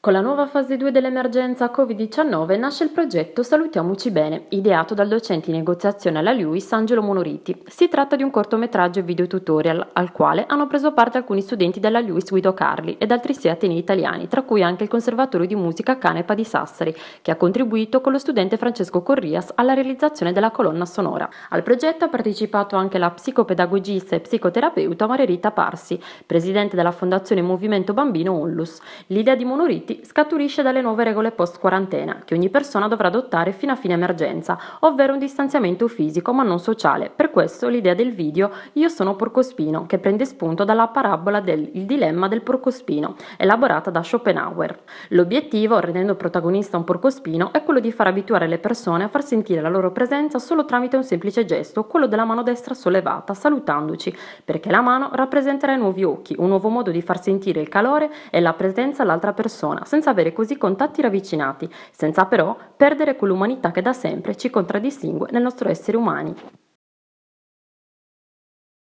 Con la nuova fase 2 dell'emergenza Covid-19 nasce il progetto Salutiamoci Bene, ideato dal docente in negoziazione alla LUIS Angelo Monoriti. Si tratta di un cortometraggio e video tutorial al quale hanno preso parte alcuni studenti della LUIS Guido Carli ed altri sei atenei italiani, tra cui anche il Conservatorio di Musica Canepa di Sassari, che ha contribuito con lo studente Francesco Corrias alla realizzazione della colonna sonora. Al progetto ha partecipato anche la psicopedagogista e psicoterapeuta Marerita Parsi, presidente della Fondazione Movimento Bambino Onlus. L'idea di Monoriti City scaturisce dalle nuove regole post-quarantena che ogni persona dovrà adottare fino a fine emergenza, ovvero un distanziamento fisico ma non sociale. Per questo l'idea del video Io sono porcospino, che prende spunto dalla parabola del Il dilemma del porcospino, elaborata da Schopenhauer. L'obiettivo, rendendo protagonista un porcospino, è quello di far abituare le persone a far sentire la loro presenza solo tramite un semplice gesto, quello della mano destra sollevata, salutandoci, perché la mano rappresenterà i nuovi occhi, un nuovo modo di far sentire il calore e la presenza all'altra persona persona, senza avere così contatti ravvicinati, senza però perdere quell'umanità che da sempre ci contraddistingue nel nostro essere umani.